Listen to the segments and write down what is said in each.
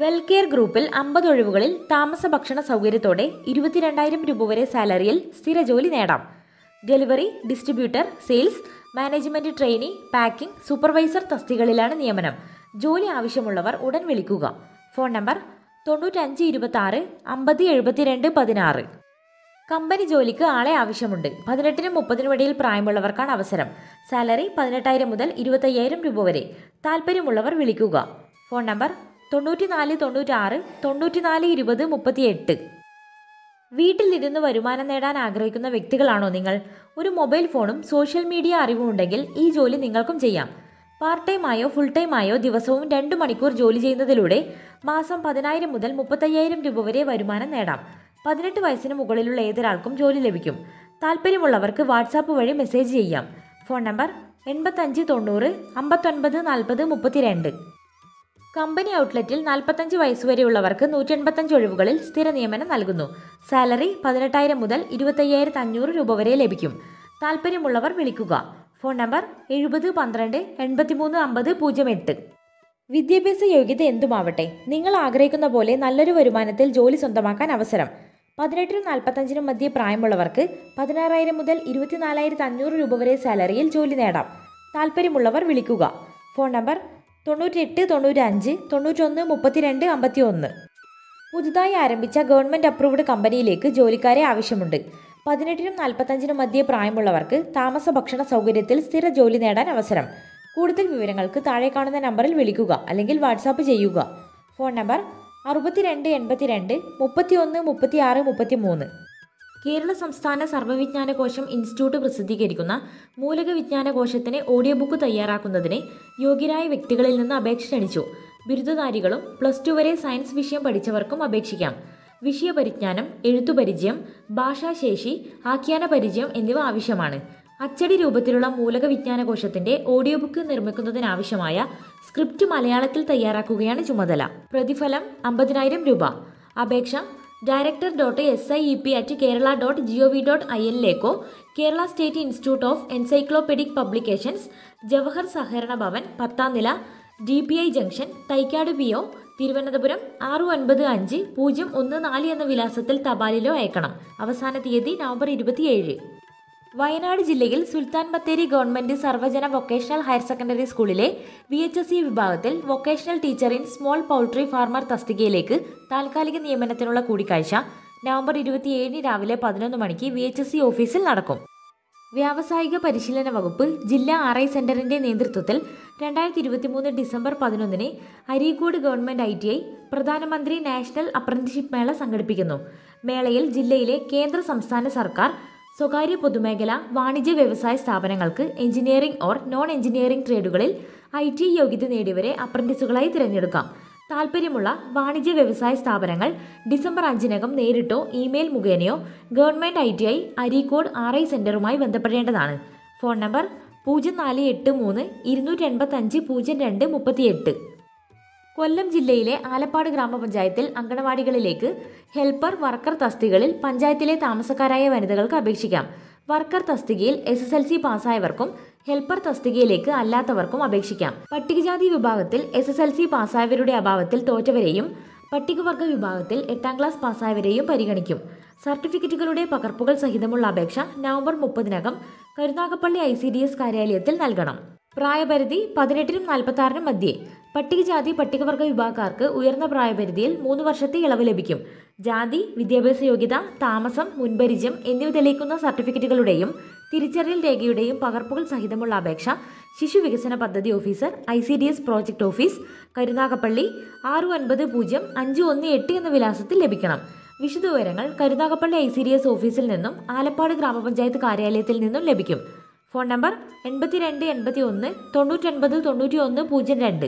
Wellcare ഗ്രൂപ്പിൽ അമ്പത് ഒഴിവുകളിൽ താമസ ഭക്ഷണ സൗകര്യത്തോടെ ഇരുപത്തിരണ്ടായിരം രൂപ വരെ സാലറിയിൽ സ്ഥിര ജോലി നേടാം delivery distributor sales management trainee packing supervisor തസ്തികളിലാണ് നിയമനം ജോലി ആവശ്യമുള്ളവർ ഉടൻ വിളിക്കുക ഫോൺ നമ്പർ തൊണ്ണൂറ്റഞ്ച് ഇരുപത്തി ആറ് അമ്പത് എഴുപത്തിരണ്ട് പതിനാറ് കമ്പനി ജോലിക്ക് ആളെ ആവശ്യമുണ്ട് പതിനെട്ടിനും മുപ്പതിനും ഇടയിൽ പ്രായമുള്ളവർക്കാണ് അവസരം സാലറി പതിനെട്ടായിരം മുതൽ ഇരുപത്തയ്യായിരം രൂപ വരെ താല്പര്യമുള്ളവർ വിളിക്കുക ഫോൺ നമ്പർ തൊണ്ണൂറ്റിനാല് തൊണ്ണൂറ്റാറ് തൊണ്ണൂറ്റിനാല് ഇരുപത് മുപ്പത്തിയെട്ട് വീട്ടിലിരുന്ന് വരുമാനം നേടാൻ ആഗ്രഹിക്കുന്ന വ്യക്തികളാണോ നിങ്ങൾ ഒരു മൊബൈൽ ഫോണും സോഷ്യൽ മീഡിയ അറിവും ഉണ്ടെങ്കിൽ ഈ ജോലി നിങ്ങൾക്കും ചെയ്യാം പാർട്ട് ടൈം ആയോ ഫുൾ ടൈം ആയോ ദിവസവും രണ്ട് മണിക്കൂർ ജോലി ചെയ്യുന്നതിലൂടെ മാസം പതിനായിരം മുതൽ മുപ്പത്തയ്യായിരം രൂപ വരെ വരുമാനം നേടാം പതിനെട്ട് വയസ്സിന് മുകളിലുള്ള ഏതൊരാൾക്കും ജോലി ലഭിക്കും താല്പര്യമുള്ളവർക്ക് വാട്സാപ്പ് വഴി മെസ്സേജ് ചെയ്യാം ഫോൺ നമ്പർ എൺപത്തഞ്ച് തൊണ്ണൂറ് അമ്പത്തൊൻപത് നാൽപ്പത് മുപ്പത്തിരണ്ട് കമ്പനി ഔട്ട്ലെറ്റിൽ നാൽപ്പത്തഞ്ച് വയസ്സുവരെയുള്ളവർക്ക് നൂറ്റി എൺപത്തഞ്ച് ഒഴിവുകളിൽ സ്ഥിര നിയമനം നൽകുന്നു സാലറി പതിനെട്ടായിരം മുതൽ ഇരുപത്തയ്യായിരത്തി അഞ്ഞൂറ് രൂപ വരെ ലഭിക്കും താൽപ്പര്യമുള്ളവർ വിളിക്കുക ഫോൺ നമ്പർ എഴുപത് പന്ത്രണ്ട് എൺപത്തിമൂന്ന് അമ്പത് പൂജ്യം എട്ട് വിദ്യാഭ്യാസ യോഗ്യത എന്തുമാവട്ടെ നിങ്ങൾ ആഗ്രഹിക്കുന്ന പോലെ നല്ലൊരു വരുമാനത്തിൽ ജോലി സ്വന്തമാക്കാൻ അവസരം പതിനെട്ടിനും നാൽപ്പത്തഞ്ചിനും മധ്യേ പ്രായമുള്ളവർക്ക് പതിനാറായിരം മുതൽ ഇരുപത്തിനാലായിരത്തി അഞ്ഞൂറ് രൂപ വരെ സാലറിയിൽ ജോലി നേടാം താൽപ്പര്യമുള്ളവർ വിളിക്കുക ഫോൺ നമ്പർ തൊണ്ണൂറ്റിയെട്ട് തൊണ്ണൂറ്റി അഞ്ച് തൊണ്ണൂറ്റൊന്ന് മുപ്പത്തിരണ്ട് അമ്പത്തി ഒന്ന് പുതുതായി ആരംഭിച്ച ഗവൺമെൻറ് അപ്രൂവ്ഡ് കമ്പനിയിലേക്ക് ജോലിക്കാരെ ആവശ്യമുണ്ട് പതിനെട്ടിനും നാൽപ്പത്തഞ്ചിനും മധ്യേ പ്രായമുള്ളവർക്ക് താമസ ഭക്ഷണ സൗകര്യത്തിൽ സ്ഥിര ജോലി നേടാൻ അവസരം കൂടുതൽ വിവരങ്ങൾക്ക് താഴെ കാണുന്ന നമ്പറിൽ വിളിക്കുക അല്ലെങ്കിൽ വാട്സാപ്പ് ചെയ്യുക ഫോൺ നമ്പർ അറുപത്തിരണ്ട് എൺപത്തിരണ്ട് മുപ്പത്തിയൊന്ന് മുപ്പത്തിയാറ് മുപ്പത്തിമൂന്ന് കേരള സംസ്ഥാന സർവ്വവിജ്ഞാന കോശം ഇൻസ്റ്റിറ്റ്യൂട്ട് പ്രസിദ്ധീകരിക്കുന്ന മൂലക വിജ്ഞാനകോശത്തിന് ഓഡിയോ ബുക്ക് തയ്യാറാക്കുന്നതിന് യോഗ്യരായ വ്യക്തികളിൽ നിന്ന് അപേക്ഷ ക്ഷണിച്ചു ബിരുദധാരികളും പ്ലസ് ടു വരെ സയൻസ് വിഷയം പഠിച്ചവർക്കും അപേക്ഷിക്കാം വിഷയപരിജ്ഞാനം എഴുത്തുപരിചയം ഭാഷാശേഷി ആഖ്യാന പരിചയം എന്നിവ ആവശ്യമാണ് അച്ചടി രൂപത്തിലുള്ള മൂലക വിജ്ഞാനകോശത്തിന്റെ കോശത്തിന്റെ ഓഡിയോ ബുക്ക് നിർമ്മിക്കുന്നതിനാവശ്യമായ സ്ക്രിപ്റ്റ് മലയാളത്തിൽ തയ്യാറാക്കുകയാണ് ചുമതല പ്രതിഫലം അമ്പതിനായിരം രൂപ അപേക്ഷ director dot S I E P at Kerala dot G O V dot I എല്ലിലേക്കോ Kerala state institute of encyclopaedic publications Jawahar Sahakarana Bhavan പത്താം നില D P I junction Thycaud P O Thiruvananthapuram ആറ് ഒൻപത് അഞ്ച് പൂജ്യം ഒന്ന് നാല് എന്ന വിലാസത്തിൽ തപാലിലോ അയക്കണം അവസാന തീയതി നവംബർ ഇരുപത്തിയേഴ് വയനാട് ജില്ലയിൽ Sultan Bathery government Sarvajana vocational higher secondary സ്കൂളിലെ വി എച്ച് എസ് ഇ വിഭാഗത്തിൽ vocational teacher in small poultry farmer തസ്തികയിലേക്ക് താൽക്കാലിക നിയമനത്തിനുള്ള കൂടിക്കാഴ്ച നവംബർ ഇരുപത്തിയേഴിന് രാവിലെ പതിനൊന്ന് മണിക്ക് വി എച്ച് എസ് ഇ ഓഫീസിൽ നടക്കും വ്യാവസായിക പരിശീലന വകുപ്പ് ജില്ലാ ആർ ഐ സെന്ററിന്റെ നേതൃത്വത്തിൽ രണ്ടായിരത്തി ഇരുപത്തിമൂന്ന് ഡിസംബർ പതിനൊന്നിന് Areekode government I T I പ്രധാനമന്ത്രി നാഷണൽ അപ്രന്റിഷിപ്പ് മേള സംഘടിപ്പിക്കുന്നു മേളയിൽ ജില്ലയിലെ കേന്ദ്ര സംസ്ഥാന സർക്കാർ സ്വകാര്യ പൊതുമേഖല വാണിജ്യ വ്യവസായ സ്ഥാപനങ്ങൾക്ക് എഞ്ചിനീയറിംഗ് ഓർ നോൺ എഞ്ചിനീയറിംഗ് ട്രേഡുകളിൽ ഐ ടി യോഗ്യത നേടിയവരെ അപ്രന്റീസുകളായി തിരഞ്ഞെടുക്കാം താല്പര്യമുള്ള വാണിജ്യ വ്യവസായ സ്ഥാപനങ്ങൾ ഡിസംബർ അഞ്ചിനകം നേരിട്ടോ ഇമെയിൽ മുഖേനയോ government I T I Areekode R I സെന്ററുമായി ബന്ധപ്പെടേണ്ടതാണ് ഫോൺ നമ്പർ പൂജ്യം നാല് എട്ട് മൂന്ന് ഇരുന്നൂറ്റി അഞ്ച് പൂജ്യം രണ്ട് എട്ട് കൊല്ലം ജില്ലയിലെ ആലപ്പാട് ഗ്രാമപഞ്ചായത്തിൽ അങ്കണവാടികളിലേക്ക് ഹെൽപ്പർ വർക്കർ തസ്തികളിൽ പഞ്ചായത്തിലെ താമസക്കാരായ വനിതകൾക്ക് അപേക്ഷിക്കാം വർക്കർ തസ്തികയിൽ എസ് എസ് എൽ സി പാസ്സായവർക്കും ഹെൽപ്പർ തസ്തികയിലേക്ക് അല്ലാത്തവർക്കും അപേക്ഷിക്കാം പട്ടികജാതി വിഭാഗത്തിൽ എസ് എസ് എൽ സി പാസ്സായവരുടെ അഭാവത്തിൽ തോറ്റവരെയും പട്ടികവർഗ വിഭാഗത്തിൽ എട്ടാം ക്ലാസ് പാസ്സായവരെയും പരിഗണിക്കും സർട്ടിഫിക്കറ്റുകളുടെ പകർപ്പുകൾ സഹിതമുള്ള അപേക്ഷ നവംബർ മുപ്പതിനകം Karunagappally I C D S കാര്യാലയത്തിൽ നൽകണം പ്രായപരിധി പതിനെട്ടിനും നാൽപ്പത്തി ആറിനും മധ്യേ പട്ടികജാതി പട്ടികവർഗ വിഭാഗക്കാർക്ക് ഉയർന്ന പ്രായപരിധിയിൽ മൂന്ന് വർഷത്തെ ഇളവ് ലഭിക്കും ജാതി വിദ്യാഭ്യാസ യോഗ്യത താമസം മുൻപരിചയം എന്നിവ തെളിയിക്കുന്ന സർട്ടിഫിക്കറ്റുകളുടെയും തിരിച്ചറിയൽ രേഖയുടെയും പകർപ്പുകൾ സഹിതമുള്ള അപേക്ഷ ശിശു വികസന പദ്ധതി officer I C D S project office Karunagappally ആറ് ഒൻപത് പൂജ്യം അഞ്ച് ഒന്ന് എട്ട് എന്ന വിലാസത്തിൽ ലഭിക്കണം വിശദവിവരങ്ങൾ Karunagappally I C D S ഓഫീസിൽ നിന്നും ആലപ്പാട് ഗ്രാമപഞ്ചായത്ത് കാര്യാലയത്തിൽ നിന്നും ലഭിക്കും ഫോൺ നമ്പർ എൺപത്തി രണ്ട് എൺപത്തി ഒന്ന് തൊണ്ണൂറ്റൊൻപത് തൊണ്ണൂറ്റി ഒന്ന് പൂജ്യം രണ്ട്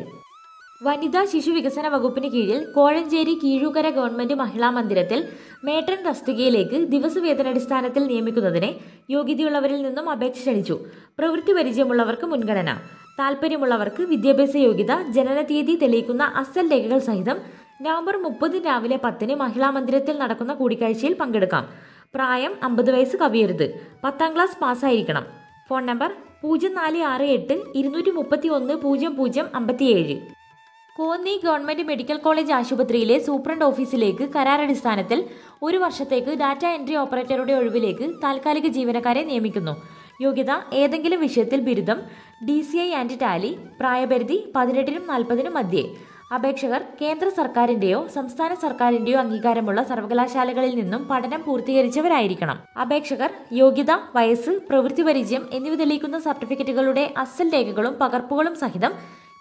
വനിതാ ശിശു വികസന വകുപ്പിന് കീഴിൽ കോഴഞ്ചേരി കീഴൂക്കര ഗവൺമെന്റ് മഹിളാ മന്ദിരത്തിൽ മേട്രൻ തസ്തികയിലേക്ക് ദിവസവേതനടിസ്ഥാനത്തിൽ നിയമിക്കുന്നതിന് യോഗ്യതയുള്ളവരിൽ നിന്നും അപേക്ഷ ക്ഷണിച്ചു പ്രവൃത്തി പരിചയമുള്ളവർക്ക് മുൻഗണന താൽപ്പര്യമുള്ളവർക്ക് വിദ്യാഭ്യാസ യോഗ്യത ജനനതീയതി തെളിയിക്കുന്ന അസൽ രേഖകൾ സഹിതം നവംബർ മുപ്പതിന് രാവിലെ പത്തിന് മഹിളാ മന്ദിരത്തിൽ നടക്കുന്ന കൂടിക്കാഴ്ചയിൽ പങ്കെടുക്കാം പ്രായം അമ്പത് വയസ്സ് കവിയരുത് പത്താം ക്ലാസ് പാസ്സായിരിക്കണം ഫോൺ നമ്പർ പൂജ്യം നാല് ആറ് എട്ട് ഇരുന്നൂറ്റി മുപ്പത്തി ഒന്ന് പൂജ്യം പൂജ്യം അമ്പത്തിയേഴ് കോന്നി ഗവൺമെൻറ് മെഡിക്കൽ കോളേജ് ആശുപത്രിയിലെ സൂപ്രണ്ട് ഓഫീസിലേക്ക് കരാറടിസ്ഥാനത്തിൽ ഒരു വർഷത്തേക്ക് ഡാറ്റ എൻട്രി ഓപ്പറേറ്ററുടെ ഒഴിവിലേക്ക് താൽക്കാലിക ജീവനക്കാരെ നിയമിക്കുന്നു യോഗ്യത ഏതെങ്കിലും വിഷയത്തിൽ ബിരുദം D C I and Tally പ്രായപരിധി പതിനെട്ടിനും നാൽപ്പതിനും മധ്യേ അപേക്ഷകർ കേന്ദ്ര സർക്കാരിന്റെയോ സംസ്ഥാന സർക്കാരിന്റെയോ അംഗീകാരമുള്ള സർവകലാശാലകളിൽ നിന്നും പഠനം പൂർത്തീകരിച്ചവരായിരിക്കണം അപേക്ഷകർ യോഗ്യത വയസ്സ് പ്രവൃത്തി പരിചയം എന്നിവ തെളിയിക്കുന്ന സർട്ടിഫിക്കറ്റുകളുടെ അസൽ രേഖകളും പകർപ്പുകളും സഹിതം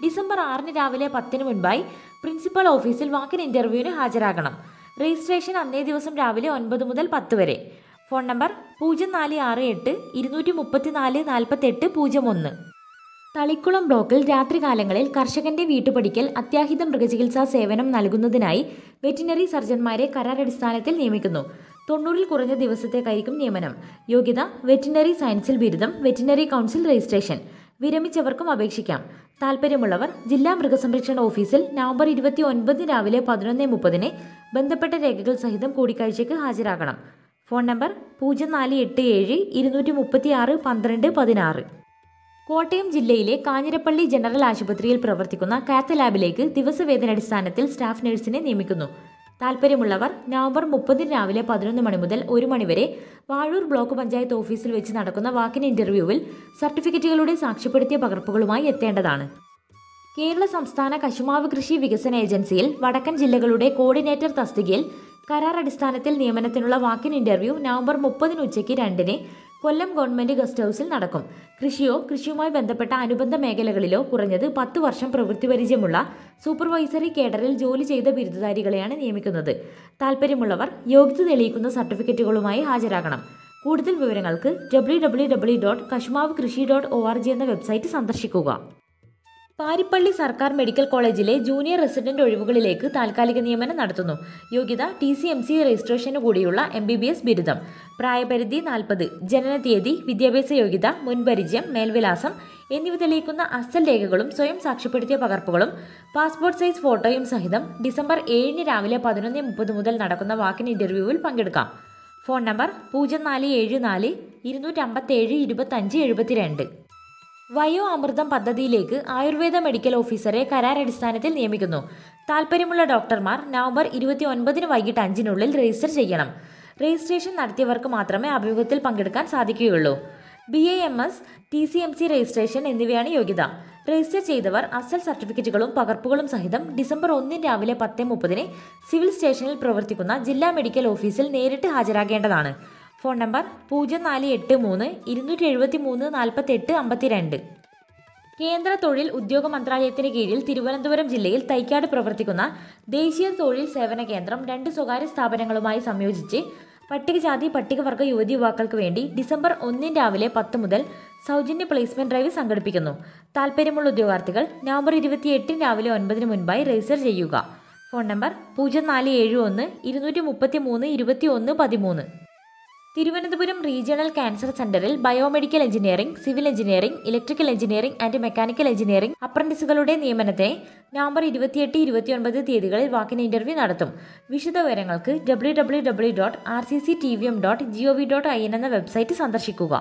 ഡിസംബർ ആറിന് രാവിലെ പത്തിന് മുൻപായി പ്രിൻസിപ്പൽ ഓഫീസിൽ വാക്കിൻ ഇന്റർവ്യൂവിന് ഹാജരാകണം രജിസ്ട്രേഷൻ അന്നേ ദിവസം രാവിലെ ഒൻപത് മുതൽ പത്ത് വരെ ഫോൺ നമ്പർ പൂജ്യം നാല് ആറ് എട്ട് ഇരുന്നൂറ്റി മുപ്പത്തി നാല് നാൽപ്പത്തെട്ട് പൂജ്യം ഒന്ന് തളിക്കുളം ബ്ലോക്കിൽ രാത്രികാലങ്ങളിൽ കർഷകന്റെ വീട്ടുപടിക്കൽ അത്യാഹിത മൃഗചികിത്സാ സേവനം നൽകുന്നതിനായി വെറ്റിനറി സർജന്മാരെ അടിസ്ഥാനത്തിൽ നിയമിക്കുന്നു തൊണ്ണൂറിൽ കുറഞ്ഞ ദിവസത്തേക്കായിരിക്കും നിയമനം യോഗ്യത വെറ്റിനറി സയൻസിൽ ബിരുദം വെറ്റിനറി കൗൺസിൽ രജിസ്ട്രേഷൻ വിരമിച്ചവർക്കും അപേക്ഷിക്കാം താൽപ്പര്യമുള്ളവർ ജില്ലാ മൃഗസംരക്ഷണ ഓഫീസിൽ നവംബർ ഇരുപത്തി ഒൻപത് രാവിലെ പതിനൊന്ന് മുപ്പതിന് ബന്ധപ്പെട്ട രേഖകൾ സഹിതം കൂടിക്കാഴ്ചയ്ക്ക് ഹാജരാകണം ഫോൺ നമ്പർ പൂജ്യം നാല് എട്ട് ഏഴ് ഇരുന്നൂറ്റി മുപ്പത്തി ആറ് പന്ത്രണ്ട് പതിനാറ് കോട്ടയം ജില്ലയിലെ കാഞ്ഞിരപ്പള്ളി ജനറൽ ആശുപത്രിയിൽ പ്രവർത്തിക്കുന്ന കാത്ത ലാബിലേക്ക് ദിവസവേതനടിസ്ഥാനത്തിൽ സ്റ്റാഫ് നഴ്സിനെ നിയമിക്കുന്നു താൽപ്പര്യമുള്ളവർ നവംബർ മുപ്പതിന് രാവിലെ പതിനൊന്ന് മണി മുതൽ ഒരു മണിവരെ വാഴൂർ ബ്ലോക്ക് പഞ്ചായത്ത് ഓഫീസിൽ വെച്ച് നടക്കുന്ന വാക്കിൻ ഇന്റർവ്യൂവിൽ സർട്ടിഫിക്കറ്റുകളുടെ സാക്ഷ്യപ്പെടുത്തിയ പകർപ്പുകളുമായി എത്തേണ്ടതാണ് കേരള സംസ്ഥാന കശുമാവ് കൃഷി വികസന ഏജൻസിയിൽ വടക്കൻ ജില്ലകളുടെ കോർഡിനേറ്റർ തസ്തികയിൽ കരാർ അടിസ്ഥാനത്തിൽ നിയമനത്തിനുള്ള വാക്കിൻ ഇന്റർവ്യൂ നവംബർ മുപ്പതിന് ഉച്ചയ്ക്ക് രണ്ടിന് കൊല്ലം ഗവൺമെൻറ് ഗസ്റ്റ് ഹൗസിൽ നടക്കും കൃഷിയോ കൃഷിയുമായി ബന്ധപ്പെട്ട അനുബന്ധ മേഖലകളിലോ കുറഞ്ഞത് പത്ത് വർഷം പ്രവൃത്തി പരിചയമുള്ള സൂപ്പർവൈസറി കേഡറിൽ ജോലി ചെയ്ത ബിരുദധാരികളെയാണ് നിയമിക്കുന്നത് താൽപ്പര്യമുള്ളവർ യോഗ്യത തെളിയിക്കുന്ന സർട്ടിഫിക്കറ്റുകളുമായി ഹാജരാകണം കൂടുതൽ വിവരങ്ങൾക്ക് ഡബ്ല്യൂ ഡോട്ട് കശ്മാവ് കൃഷി ഡോട്ട് ഒ ആർ ജി എന്ന വെബ്സൈറ്റ് സന്ദർശിക്കുക പാരിപ്പള്ളി സർക്കാർ മെഡിക്കൽ കോളേജിലെ ജൂനിയർ റെസിഡന്റ് ഒഴിവുകളിലേക്ക് താൽക്കാലിക നിയമനം നടത്തുന്നു യോഗ്യത ടി സി എം സി രജിസ്ട്രേഷന് കൂടിയുള്ള എം ബി ബി എസ് ബിരുദം പ്രായപരിധി നാൽപ്പത് ജനനതീയതി വിദ്യാഭ്യാസ യോഗ്യത മുൻപരിചയം മേൽവിലാസം എന്നിവ തെളിയിക്കുന്ന അസൽ രേഖകളും സ്വയം സാക്ഷ്യപ്പെടുത്തിയ പകർപ്പുകളും പാസ്പോർട്ട് സൈസ് ഫോട്ടോയും സഹിതം ഡിസംബർ ഏഴിന് രാവിലെ പതിനൊന്ന് മുപ്പത് മുതൽ നടക്കുന്ന വാക്കിൻ ഇന്റർവ്യൂവിൽ പങ്കെടുക്കാം ഫോൺ നമ്പർ പൂജ്യം നാല് ഏഴ് നാല് ഇരുന്നൂറ്റമ്പത്തേഴ് ഇരുപത്തഞ്ച് എഴുപത്തിരണ്ട് വയോ അമൃതം പദ്ധതിയിലേക്ക് ആയുർവേദ മെഡിക്കൽ ഓഫീസറെ അടിസ്ഥാനത്തിൽ നിയമിക്കുന്നു താൽപ്പര്യമുള്ള ഡോക്ടർമാർ നവംബർ ഇരുപത്തി ഒൻപതിന് വൈകിട്ട് അഞ്ചിനുള്ളിൽ രജിസ്റ്റർ ചെയ്യണം രജിസ്ട്രേഷൻ നടത്തിയവർക്ക് മാത്രമേ അഭിമുഖത്തിൽ പങ്കെടുക്കാൻ സാധിക്കുകയുള്ളൂ B A M S T C M C registration എന്നിവയാണ് യോഗ്യത രജിസ്റ്റർ ചെയ്തവർ അസൽ സർട്ടിഫിക്കറ്റുകളും പകർപ്പുകളും സഹിതം ഡിസംബർ ഒന്നിന് രാവിലെ പത്ത് മുപ്പതിന് സിവിൽ സ്റ്റേഷനിൽ പ്രവർത്തിക്കുന്ന ജില്ലാ മെഡിക്കൽ ഓഫീസിൽ നേരിട്ട് ഹാജരാകേണ്ടതാണ് ഫോൺ നമ്പർ പൂജ്യം നാല് എട്ട് മൂന്ന് ഇരുന്നൂറ്റി എഴുപത്തി മൂന്ന് നാൽപ്പത്തെട്ട് അമ്പത്തിരണ്ട് കേന്ദ്ര തൊഴിൽ ഉദ്യോഗ മന്ത്രാലയത്തിന് കീഴിൽ തിരുവനന്തപുരം ജില്ലയിൽ തൈക്കാട് പ്രവർത്തിക്കുന്ന ദേശീയ തൊഴിൽ സേവന കേന്ദ്രം രണ്ട് സ്വകാര്യ സ്ഥാപനങ്ങളുമായി സംയോജിച്ച് പട്ടികജാതി പട്ടികവർഗ യുവതി യുവാക്കൾക്ക് വേണ്ടി ഡിസംബർ ഒന്നിന് രാവിലെ പത്ത് മുതൽ സൗജന്യ പ്ലേസ്മെന്റ് ഡ്രൈവ് സംഘടിപ്പിക്കുന്നു താൽപ്പര്യമുള്ള ഉദ്യോഗാർത്ഥികൾ നവംബർ ഇരുപത്തിയെട്ടിന് രാവിലെ ഒൻപതിന് മുൻപായി രജിസ്റ്റർ ചെയ്യുക ഫോൺ നമ്പർ പൂജ്യം നാല് ഏഴ് ഒന്ന് ഇരുന്നൂറ്റി മുപ്പത്തി മൂന്ന് ഇരുപത്തി ഒന്ന് പതിമൂന്ന് തിരുവനന്തപുരം റീജിയണൽ ക്യാൻസർ സെന്ററിൽ biomedical engineering civil engineering electrical engineering and mechanical engineering അപ്രന്റീസുകളുടെ നിയമനത്തെ നവംബർ ഇരുപത്തിയെട്ട് ഇരുപത്തിയൊൻപത് തീയതികളിൽ വാക്കിന് ഇന്റർവ്യൂ നടത്തും വിശദവിവരങ്ങൾക്ക് W W W dot R C C T V M dot G O V dot I N എന്ന website സന്ദർശിക്കുക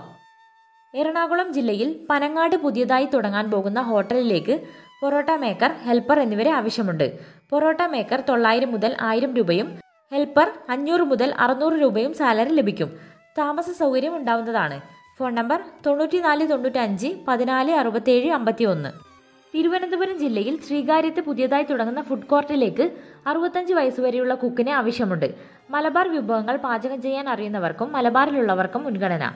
എറണാകുളം ജില്ലയിൽ പനങ്ങാട് പുതിയതായി തുടങ്ങാൻ പോകുന്ന ഹോട്ടലിലേക്ക് പൊറോട്ട മേക്കർ ഹെൽപ്പർ എന്നിവരെ ആവശ്യമുണ്ട് പൊറോട്ട മേക്കർ തൊള്ളായിരം മുതൽ ആയിരം രൂപയും ഹെൽപ്പർ അഞ്ഞൂറ് മുതൽ അറുന്നൂറ് രൂപയും സാലറി ലഭിക്കും താമസ സൗകര്യം ഉണ്ടാവുന്നതാണ് ഫോൺ നമ്പർ തൊണ്ണൂറ്റി തൊണ്ണൂറ്റിനാല് തൊണ്ണൂറ്റഞ്ച് പതിനാല് അറുപത്തേഴ് അമ്പത്തി ഒന്ന് തിരുവനന്തപുരം ജില്ലയിൽ ശ്രീകാര്യത്ത് പുതിയതായി തുടങ്ങുന്ന ഫുഡ് കോർട്ടിലേക്ക് അറുപത്തഞ്ച് വയസ്സുവരെയുള്ള കുക്കിന് ആവശ്യമുണ്ട് മലബാർ വിഭവങ്ങൾ പാചകം ചെയ്യാൻ അറിയുന്നവർക്കും മലബാറിലുള്ളവർക്കും മുൻഗണന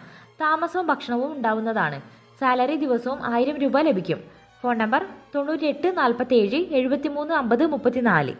താമസവും ഭക്ഷണവും ഉണ്ടാവുന്നതാണ് സാലറി ദിവസവും ആയിരം രൂപ ലഭിക്കും ഫോൺ നമ്പർ തൊണ്ണൂറ്റി എട്ട് നാൽപ്പത്തി ഏഴ് എഴുപത്തി മൂന്ന് അമ്പത് മുപ്പത്തി നാല്